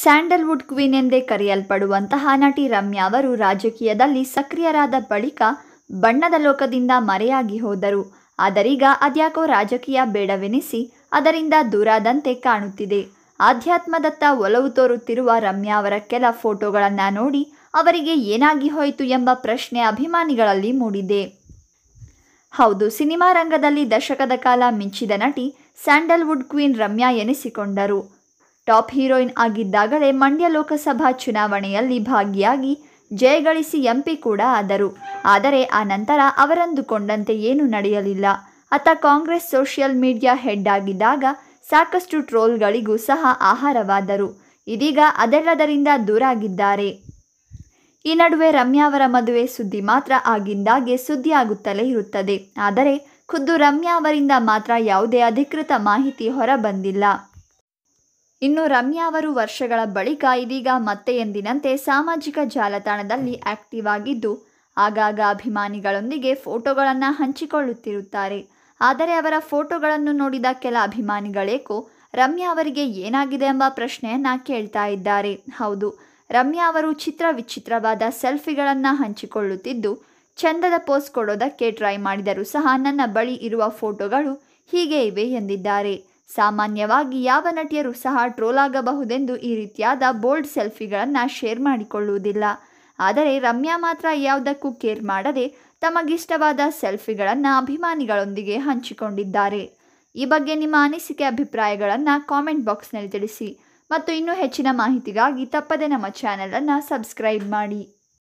Sandalwood queen ಎಂದೇ ಕರೆಯಲ್ಪಡುವಂತಹ ನಟಿ ರಮ್ಯಾ ಅವರು ರಾಜಕೀಯದಲ್ಲಿ ಸಕ್ರಿಯರಾದ ಬಳಿಕ ಬಣ್ಣದ ಲೋಕದಿಂದ ಮರೆಯಾಗಿ ಹೋದರು ಆದರೀಗ ಅದ್ಯಾಕೋ ರಾಜಕೀಯ ಬೇಡವೆನಿಸಿ ಅದರಿಂದ ದೂರಾದಂತೆ ಕಾಣುತ್ತಿದೆ ಆಧ್ಯಾತ್ಮದತ್ತ ಒಲವು ತೋರುತ್ತಿರುವ ರಮ್ಯಾ ಅವರ ಕೆಲ ಫೋಟೋಗಳನ್ನು ನೋಡಿ ಅವರಿಗೆ ಏನಾಗಿ ಹೋಯಿತು ಎಂಬ ಪ್ರಶ್ನೆ ಅಭಿಮಾನಿಗಳಲ್ಲಿ ಮೂಡಿದೆ ಹೌದು ಸಿನಿಮಾ ರಂಗದಲ್ಲಿ ದಶಕದ ಕಾಲ ಮಿಂಚಿದ ನಟಿ ಸ್ಯಾಂಡಲ್ವುಡ್ ಕ್ವೀನ್ ರಮ್ಯಾ ಎನಿಸಿಕೊಂಡರು ಟಾಪ್ ಹೀರೋಯಿನ್ ಆಗಿದ್ದಾಗಲೇ ಮಂಡ್ಯ ಲೋಕಸಭಾ ಚುನಾವಣೆಯಲ್ಲಿ ಭಾಗಿಯಾಗಿ ಜಯಗಳಿಸಿ ಎಂಪಿ ಕೂಡ ಆದರು ಆದರೆ ಆ ನಂತರ ಅವರಂದುಕೊಂಡಂತೆ ಏನೂ ನಡೆಯಲಿಲ್ಲ ಆತ ಕಾಂಗ್ರೆಸ್ ಸೋಷಿಯಲ್ ಮೀಡಿಯಾ ಹೆಡ್ ಆಗಿದ್ದಾಗ ಸಾಕಷ್ಟು ಟ್ರೋಲ್ಗಳಿಗೂ ಸಹ ಆಹಾರವಾದರು ಇದೀಗ ಅದೆಲ್ಲದರಿಂದ ದೂರಾಗಿದ್ದಾರೆ ಈ ನಡುವೆ ರಮ್ಯಾ ಅವರ ಮದುವೆ ಸುದ್ದಿ ಮಾತ್ರ ಆಗಿಂದಾಗೆ ಸುದ್ದಿಯಾಗುತ್ತಲೇ ಇರುತ್ತದೆ ಆದರೆ ಖುದ್ದು ರಮ್ಯಾ ಅವರಿಂದ ಮಾತ್ರ ಯಾವುದೇ ಅಧಿಕೃತ ಮಾಹಿತಿ ಹೊರಬಂದಿಲ್ಲ ಇನ್ನು ರಮ್ಯಾ ಅವರು ವರ್ಷಗಳ ಬಳಿಕ ಇದೀಗ ಮತ್ತೆ ಎಂದಿನಂತೆ ಸಾಮಾಜಿಕ ಜಾಲತಾಣದಲ್ಲಿ ಆಕ್ಟಿವ್ ಆಗಿದ್ದು ಆಗಾಗ ಅಭಿಮಾನಿಗಳೊಂದಿಗೆ ಫೋಟೋಗಳನ್ನು ಹಂಚಿಕೊಳ್ಳುತ್ತಿರುತ್ತಾರೆ ಆದರೆ ಅವರ ಫೋಟೋಗಳನ್ನು ನೋಡಿದ ಕೆಲ ಅಭಿಮಾನಿಗಳೇಕೋ ರಮ್ಯಾ ಅವರಿಗೆ ಏನಾಗಿದೆ ಎಂಬ ಪ್ರಶ್ನೆಯನ್ನು ಕೇಳ್ತಾ ಇದ್ದಾರೆ ಹೌದು ರಮ್ಯಾ ಅವರು ಚಿತ್ರ ವಿಚಿತ್ರವಾದ ಸೆಲ್ಫಿಗಳನ್ನು ಹಂಚಿಕೊಳ್ಳುತ್ತಿದ್ದು ಚಂದದ ಪೋಸ್ ಕೊಡೋದಕ್ಕೆ ಟ್ರೈ ಮಾಡಿದರೂ ಸಹ ನನ್ನ ಬಳಿ ಇರುವ ಫೋಟೋಗಳು ಹೀಗೆ ಇವೆ ಎಂದಿದ್ದಾರೆ ಸಾಮಾನ್ಯವಾಗಿ ಯಾವ ನಟಿಯರು ಸಹ ಟ್ರೋಲ್ ಆಗಬಹುದೆಂದು ಈ ರೀತಿಯಾದ ಬೋಲ್ಡ್ ಸೆಲ್ಫಿಗಳನ್ನು ಶೇರ್ ಮಾಡಿಕೊಳ್ಳುವುದಿಲ್ಲ ಆದರೆ ರಮ್ಯಾ ಮಾತ್ರ ಯಾವುದಕ್ಕೂ ಕೇರ್ ಮಾಡದೆ ತಮಗಿಷ್ಟವಾದ ಸೆಲ್ಫಿಗಳನ್ನು ಅಭಿಮಾನಿಗಳೊಂದಿಗೆ ಹಂಚಿಕೊಂಡಿದ್ದಾರೆ ಈ ಬಗ್ಗೆ ನಿಮ್ಮ ಅನಿಸಿಕೆ ಅಭಿಪ್ರಾಯಗಳನ್ನು ಕಾಮೆಂಟ್ ಬಾಕ್ಸ್ನಲ್ಲಿ ತಿಳಿಸಿ ಮತ್ತು ಇನ್ನೂ ಹೆಚ್ಚಿನ ಮಾಹಿತಿಗಾಗಿ ತಪ್ಪದೆ ನಮ್ಮ ಚಾನೆಲನ್ನು ಸಬ್ಸ್ಕ್ರೈಬ್ ಮಾಡಿ